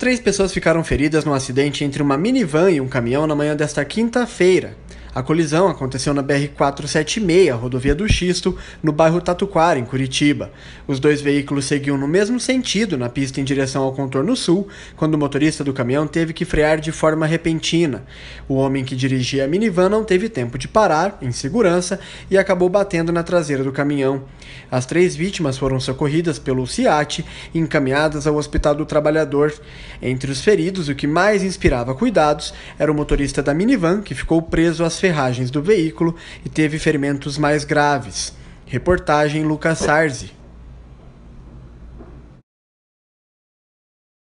Três pessoas ficaram feridas num acidente entre uma minivan e um caminhão na manhã desta quinta-feira. A colisão aconteceu na BR-476, rodovia do Xisto, no bairro Tatuquara, em Curitiba. Os dois veículos seguiam no mesmo sentido na pista em direção ao contorno sul, quando o motorista do caminhão teve que frear de forma repentina. O homem que dirigia a minivan não teve tempo de parar, em segurança, e acabou batendo na traseira do caminhão. As três vítimas foram socorridas pelo CIAT e encaminhadas ao Hospital do Trabalhador. Entre os feridos, o que mais inspirava cuidados era o motorista da minivan, que ficou preso às ferragens do veículo e teve ferimentos mais graves. Reportagem Lucas Sarzi.